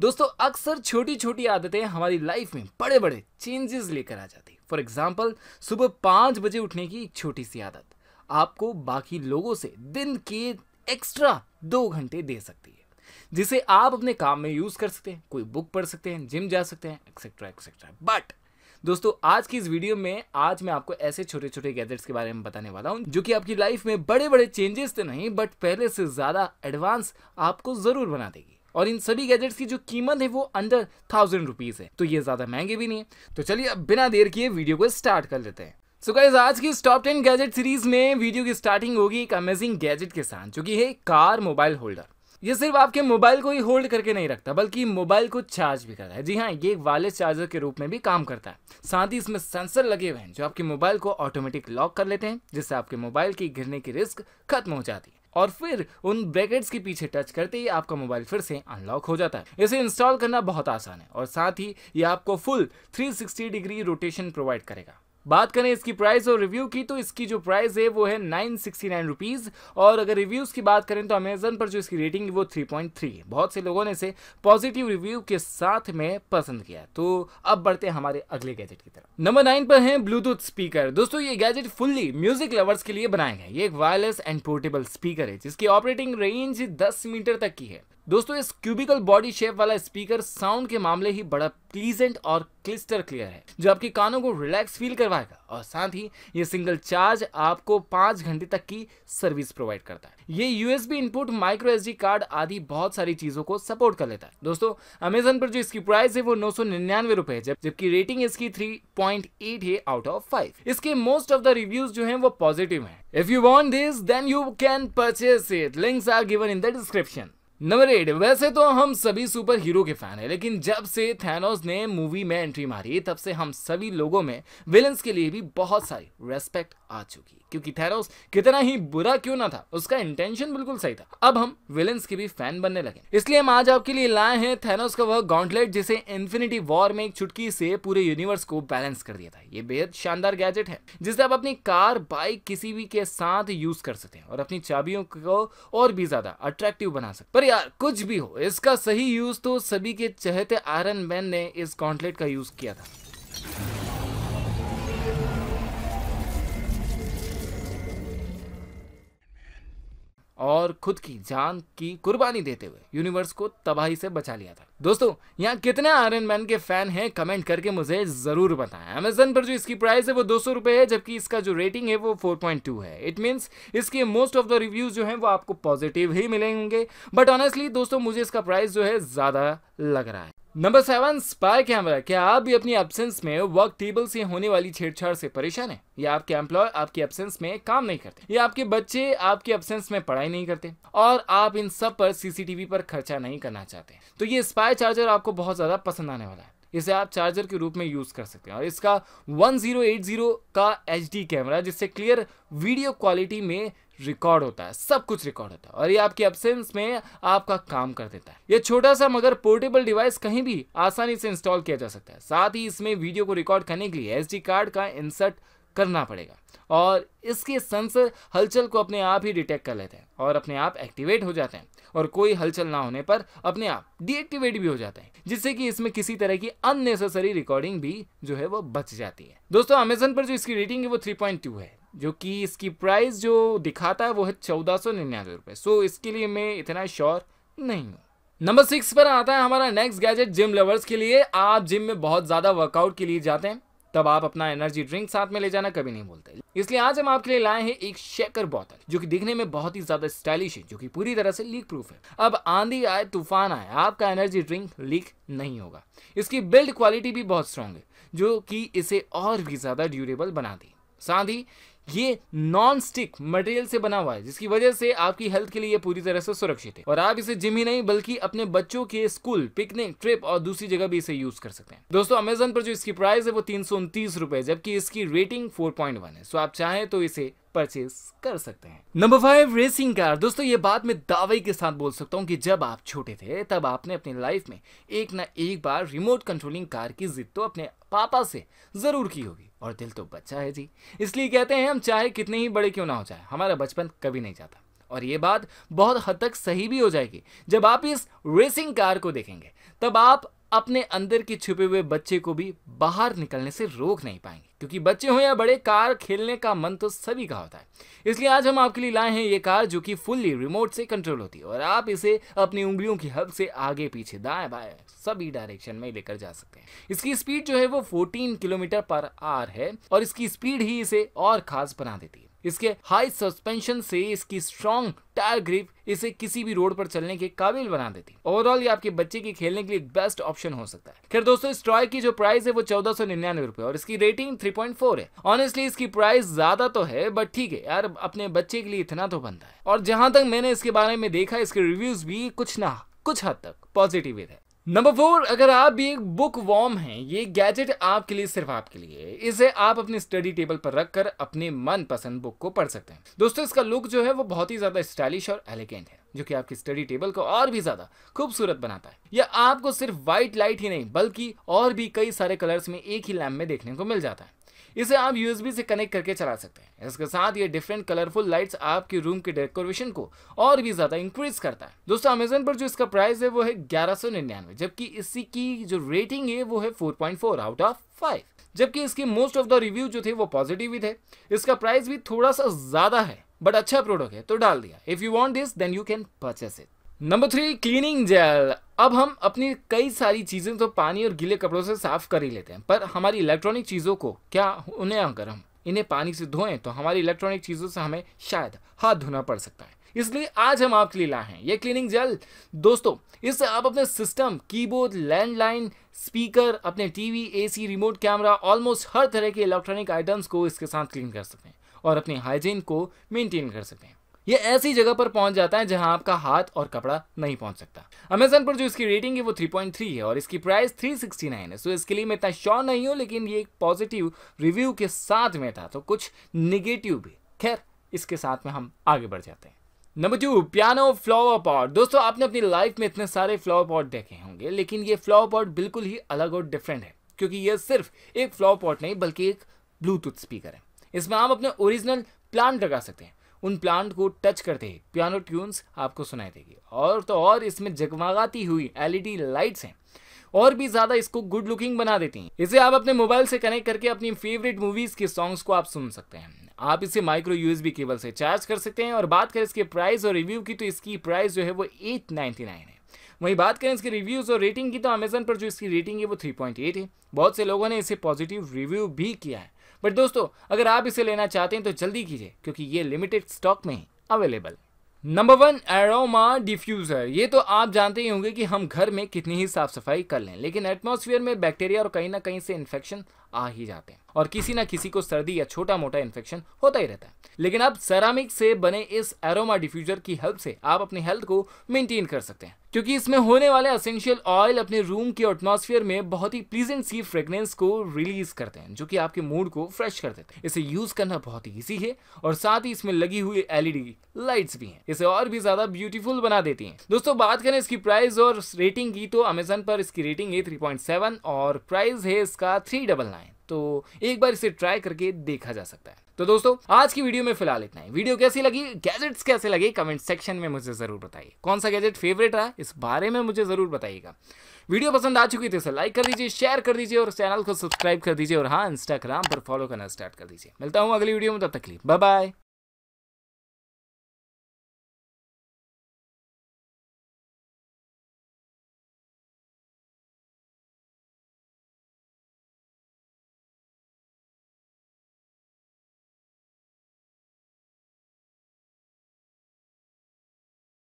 दोस्तों अक्सर छोटी छोटी आदतें हमारी लाइफ में बड़े बड़े चेंजेस लेकर आ जाती फॉर एग्जाम्पल सुबह पाँच बजे उठने की एक छोटी सी आदत आपको बाकी लोगों से दिन के एक्स्ट्रा दो घंटे दे सकती है जिसे आप अपने काम में यूज़ कर सकते हैं कोई बुक पढ़ सकते हैं जिम जा सकते हैं एक्सेट्रा एक्सेट्रा बट दोस्तों आज की इस वीडियो में आज मैं आपको ऐसे छोटे छोटे गैजेट्स के बारे में बताने वाला हूँ जो कि आपकी लाइफ में बड़े बड़े चेंजेस तो नहीं बट पहले से ज़्यादा एडवांस आपको ज़रूर बना देगी और इन सभी गैजेट्स की जो कीमत है वो अंडर थाउजेंड रुपीज़ है तो ये ज़्यादा महंगे भी नहीं है तो चलिए अब बिना देर किए वीडियो को स्टार्ट कर लेते हैं सो so गाइज आज की इस टॉप टेन गैजेट सीरीज में वीडियो की स्टार्टिंग होगी एक अमेजिंग गैजेट के साथ जो कि है कार मोबाइल होल्डर ये सिर्फ आपके मोबाइल को ही होल्ड करके नहीं रखता बल्कि मोबाइल को चार्ज भी करता है जी हाँ ये एक वायरलेस चार्जर के रूप में भी काम करता है साथ ही इसमें सेंसर लगे हुए हैं जो आपके मोबाइल को ऑटोमेटिक लॉक कर लेते हैं जिससे आपके मोबाइल की गिरने की रिस्क खत्म हो जाती है और फिर उन ब्रैकेट्स के पीछे टच करते ही आपका मोबाइल फिर से अनलॉक हो जाता है इसे इंस्टॉल करना बहुत आसान है और साथ ही ये आपको फुल 360 डिग्री रोटेशन प्रोवाइड करेगा बात करें इसकी प्राइस और रिव्यू की तो इसकी जो प्राइस है वो है नाइन सिक्सटी नाइन रुपीज़ और अगर रिव्यूज़ की बात करें तो अमेजन पर जो इसकी रेटिंग है वो थ्री पॉइंट थ्री बहुत से लोगों ने इसे पॉजिटिव रिव्यू के साथ में पसंद किया तो अब बढ़ते हैं हमारे अगले गैजेट की तरफ नंबर नाइन पर है ब्लूटूथ स्पीकर दोस्तों ये गैजेट फुल्ली म्यूजिक लवर्स के लिए बनाए गए ये एक वायरलेस एंड पोर्टेबल स्पीकर है जिसकी ऑपरेटिंग रेंज दस मीटर तक की है दोस्तों इस क्यूबिकल बॉडी शेप वाला स्पीकर साउंड के मामले ही बड़ा क्लीजेंट और क्लिस्टर क्लियर है जो आपके कानों को रिलैक्स फील करवाएगा और साथ ही ये सिंगल चार्ज आपको पांच घंटे तक की सर्विस प्रोवाइड करता है ये USB input micro S card आदि बहुत सारी चीज़ों को सपोर्ट कर लेता है दोस्तों अमेजन पर जो इसकी प्राइस है वो नौ सौ निन्यानवे रूपए है जब, जबकि रेटिंग इसकी थ्री पॉइंट एट है आउट ऑफ फाइव इसके मोस्ट ऑफ द रिव्यूज जो है वो पॉजिटिव है if you want this then you can purchase it links are given in the description number eight वैसे तो हम सभी सुपर हीरो के फैन हैं लेकिन जब से थैनोस ने मूवी में एंट्री मारी तब से हम सभी लोगों में विलन्स के लिए भी बहुत सारी रेस्पेक्ट आ चुकी क्योंकि थेरोस कितना ही बुरा क्यों ना था उसका इंटेंशन बिल्कुल सही था अब हम विलेंस के भी फैन बनने लगे इसलिए हम आज आपके लिए लाए हैं थेरोस का वह गॉन्टलेट जिसे इन्फिनिटी वॉर में एक चुटकी से पूरे यूनिवर्स को बैलेंस कर दिया था ये बेहद शानदार गैजेट है जिसे आप अपनी कार बाइक किसी भी के साथ यूज कर सकते हैं और अपनी चाबियों को और भी ज्यादा अट्रैक्टिव बना सकते पर यार कुछ भी हो इसका सही यूज तो सभी के चहते आयरन मैन ने इस गॉन्टलेट का यूज किया था और खुद की जान की कुर्बानी देते हुए यूनिवर्स को तबाही से बचा लिया था दोस्तों यहाँ कितने आयरन मैन के फैन हैं कमेंट करके मुझे ज़रूर बताएं अमेजन पर जो इसकी प्राइस है वो दो सौ है जबकि इसका जो रेटिंग है वो 4.2 है इट मीन्स इसके मोस्ट ऑफ द रिव्यूज़ जो हैं वो आपको पॉजिटिव ही मिलेंगे बट ऑनेस्टली दोस्तों मुझे इसका प्राइस जो है ज़्यादा लग रहा है नंबर सेवन स्पाई कैमरा क्या आप भी अपनी एबसेंस में वर्क टेबल से होने वाली छेड़छाड़ से परेशान है या आपके एम्प्लॉय आपकी एबसेंस में काम नहीं करते या आपके बच्चे आपकी एबसेंस में पढ़ाई नहीं करते और आप इन सब पर सीसीटीवी पर खर्चा नहीं करना चाहते तो ये स्पाई वाई चार्जर आपको बहुत ज़्यादा पसंद आने वाला है इसे आप चार्जर के रूप में यूज़ कर सकते हैं और इसका 1080 का एच कैमरा जिससे क्लियर वीडियो क्वालिटी में रिकॉर्ड होता है सब कुछ रिकॉर्ड होता है और ये आपकी एबसेंस में आपका काम कर देता है ये छोटा सा मगर पोर्टेबल डिवाइस कहीं भी आसानी से इंस्टॉल किया जा सकता है साथ ही इसमें वीडियो को रिकॉर्ड करने के लिए एच कार्ड का इंसर्ट करना पड़ेगा और इसके सेंसर हलचल को अपने आप ही डिटेक्ट कर लेते हैं और अपने आप एक्टिवेट हो जाते हैं और कोई हलचल ना होने पर अपने आप डीएक्टिवेट भी हो जाता है जिससे कि इसमें किसी तरह की अननेसेसरी रिकॉर्डिंग भी जो है वो बच जाती है दोस्तों अमेजन पर जो इसकी रेटिंग है वो थ्री है जो कि इसकी प्राइस जो दिखाता है वो है चौदह सौ निन्यानवे रुपये सो इसके लिए मैं इतना श्योर नहीं हूँ नंबर सिक्स पर आता है हमारा नेक्स्ट गैजेट जिम लवर्स के लिए आप जिम में बहुत ज़्यादा वर्कआउट के लिए जाते हैं तब आप अपना एनर्जी ड्रिंक साथ में ले जाना कभी नहीं बोलते इसलिए आज हम आपके लिए लाए हैं एक शेकर बोतल जो कि दिखने में बहुत ही ज्यादा स्टाइलिश है जो कि पूरी तरह से लीक प्रूफ है अब आंधी आए तूफान आए आपका एनर्जी ड्रिंक लीक नहीं होगा इसकी बिल्ड क्वालिटी भी बहुत स्ट्रांग है जो कि इसे और भी ज्यादा ड्यूरेबल बनाती साथ ही ये नॉन स्टिक मटेरियल से बना हुआ है जिसकी वजह से आपकी हेल्थ के लिए ये पूरी तरह से सुरक्षित है और आप इसे जिम ही नहीं बल्कि अपने बच्चों के स्कूल पिकनिक ट्रिप और दूसरी जगह भी इसे यूज कर सकते हैं दोस्तों अमेजन पर जो इसकी प्राइस है वो तीन सौ उनतीस रुपए जबकि इसकी रेटिंग फोर पॉइंट वन है सो आप चाहें तो इसे परचेज कर सकते हैं नंबर फाइव रेसिंग कार दोस्तों ये बात मैं दावे के साथ बोल सकता हूँ कि जब आप छोटे थे तब आपने अपनी लाइफ में एक ना एक बार रिमोट कंट्रोलिंग कार की जिद तो अपने पापा से जरूर की होगी और दिल तो बच्चा है जी इसलिए कहते हैं हम चाहे कितने ही बड़े क्यों ना हो जाए हमारा बचपन कभी नहीं जाता और ये बात बहुत हद तक सही भी हो जाएगी जब आप इस रेसिंग कार को देखेंगे तब आप अपने अंदर के छुपे हुए बच्चे को भी बाहर निकलने से रोक नहीं पाएंगे क्योंकि बच्चे हों या बड़े कार खेलने का मन तो सभी का होता है इसलिए आज हम आपके लिए लाए हैं ये कार जो कि फुल्ली रिमोट से कंट्रोल होती है और आप इसे अपनी उंगलियों की हब से आगे पीछे दाएं बाएं सभी डायरेक्शन में लेकर जा सकते हैं इसकी स्पीड जो है वो फोर्टीन किलोमीटर पर आर है और इसकी स्पीड ही इसे और खास बना देती है इसके हाई सस्पेंशन से इसकी स्ट्रॉन्ग टायर ग्रिप इसे किसी भी रोड पर चलने के काबिल बना देती ओवरऑल ये आपके बच्चे के खेलने के लिए बेस्ट ऑप्शन हो सकता है खैर दोस्तों इस टॉय की जो प्राइस है वो चौदह सौ निन्यानवे रुपए और इसकी रेटिंग थ्री पॉइंट फोर है ऑनेस्टली इसकी प्राइस ज्यादा तो है बट ठीक है यार अपने बच्चे के लिए इतना तो बनता है और जहां तक मैंने इसके बारे में देखा इसके रिव्यूज भी कुछ ना कुछ हद तक पॉजिटिव है नंबर फोर अगर आप भी एक बुक वॉर्म हैं ये गैजेट आपके लिए सिर्फ आपके लिए इसे आप अपने स्टडी टेबल पर रखकर अपने मन पसंद बुक को पढ़ सकते हैं दोस्तों इसका लुक जो है वो बहुत ही ज्यादा स्टाइलिश और एलिगेंट है जो कि आपकी स्टडी टेबल को और भी ज्यादा खूबसूरत बनाता है यह आपको सिर्फ व्हाइट लाइट ही नहीं बल्कि और भी कई सारे कलर्स में एक ही लैम्प में देखने को मिल जाता है इसे आप यूएसबी से कनेक्ट करके चला सकते हैं इसके साथ ये डिफरेंट कलरफुल लाइट्स आपके रूम के डेकोरेशन को और भी ज़्यादा इंक्रीज करता है दोस्तों अमेजन पर जो इसका प्राइस है वो है ग्यारह जबकि इसी की जो रेटिंग है वो है फोर आउट ऑफ फाइव जबकि इसकी मोस्ट ऑफ द रिव्यू जो थे वो पॉजिटिव ही थे इसका प्राइस भी थोड़ा सा ज़्यादा है बट अच्छा प्रोडक्ट है तो डाल दिया if you want this then you can purchase it number three cleaning gel अब हम अपनी कई सारी चीज़ें तो पानी और गीले कपड़ों से साफ़ कर ही लेते हैं पर हमारी इलेक्ट्रॉनिक चीज़ों को क्या उन्हें अगर हम इन्हें पानी से धोएं तो हमारी इलेक्ट्रॉनिक चीज़ों से हमें शायद हाथ धोना पड़ सकता है इसलिए आज हम आपके लिए लाए हैं ये क्लीनिंग जेल दोस्तों इससे आप अपने सिस्टम कीबोर्ड लैंडलाइन स्पीकर अपने TV AC remote camera almost हर तरह के इलेक्ट्रॉनिक आइटम्स को इसके साथ क्लीन कर सकते हैं और अपनी हाइजीन को मेंटेन कर सकते हैं ये ऐसी जगह पर पहुंच जाता है जहां आपका हाथ और कपड़ा नहीं पहुंच सकता अमेजन पर जो इसकी रेटिंग है वो 3.3 है और इसकी प्राइस 369 है सो इसके लिए मैं इतना श्योर नहीं हूँ लेकिन ये एक पॉजिटिव रिव्यू के साथ में था तो कुछ निगेटिव भी खैर इसके साथ में हम आगे बढ़ जाते हैं number two piano flower pot दोस्तों आपने अपनी लाइफ में इतने सारे फ्लावर पॉट देखे होंगे लेकिन ये फ्लावर पॉट बिल्कुल ही अलग और डिफरेंट है क्योंकि ये सिर्फ एक फ्लावर पॉट नहीं बल्कि एक ब्लूटूथ स्पीकर है इसमें आप अपने ओरिजिनल प्लांट लगा सकते हैं उन प्लांट को टच करते ही पियानो ट्यून्स आपको सुनाई देगी और तो और इसमें जगमगाती हुई एलईडी लाइट्स हैं और भी ज़्यादा इसको गुड लुकिंग बना देती हैं इसे आप अपने मोबाइल से कनेक्ट करके अपनी फेवरेट मूवीज़ के सॉन्ग्स को आप सुन सकते हैं आप इसे माइक्रो यूएसबी केबल से चार्ज कर सकते हैं और बात करें इसके प्राइस और रिव्यू की तो इसकी प्राइस जो है वो एट नाइन्टी नाइन है वहीं बात करें इसके रिव्यूज़ और रेटिंग की तो अमेजन पर जो इसकी रेटिंग है वो थ्री पॉइंट एट है बहुत से लोगों ने इसे पॉजिटिव रिव्यू भी किया है बट दोस्तों अगर आप इसे लेना चाहते हैं तो जल्दी कीजिए क्योंकि ये लिमिटेड स्टॉक में ही available number one aroma diffuser ये तो आप जानते ही होंगे कि हम घर में कितनी ही साफ सफाई कर लें लेकिन एटमॉस्फेयर में बैक्टीरिया और कहीं ना कहीं से इन्फेक्शन आ ही जाते हैं और किसी ना किसी को सर्दी या छोटा मोटा इन्फेक्शन होता ही रहता है लेकिन अब सेरामिक से बने इस एरोमा डिफ्यूजर की हेल्प से आप अपनी हेल्थ को मेंटेन कर सकते हैं क्योंकि इसमें होने वाले असेंशियल ऑयल अपने रूम के एटमोसफियर में बहुत ही प्लीजेंट सी फ्रेग्रेंस को रिलीज करते हैं जो कि आपके मूड को फ्रेश कर देते हैं इसे यूज करना बहुत ही ईजी है और साथ ही इसमें लगी हुई एलईडी लाइट्स भी हैं इसे और भी ज्यादा ब्यूटीफुल बना देती हैं दोस्तों बात करें इसकी प्राइस और रेटिंग की तो अमेजन पर इसकी रेटिंग है थ्री और प्राइस है इसका थ्री डबल नाइन तो एक बार इसे ट्राई करके देखा जा सकता है तो दोस्तों आज की वीडियो में फिलहाल इतना ही वीडियो कैसी लगी गैजेट्स कैसे लगे कमेंट सेक्शन में मुझे जरूर बताइए कौन सा गैजेट फेवरेट रहा इस बारे में मुझे जरूर बताइएगा वीडियो पसंद आ चुकी थी उसे लाइक कर दीजिए शेयर कर दीजिए और चैनल को सब्सक्राइब कर दीजिए और हाँ इंस्टाग्राम पर फॉलो करना स्टार्ट कर दीजिए मिलता हूँ अगली वीडियो में तब तक लिए बाय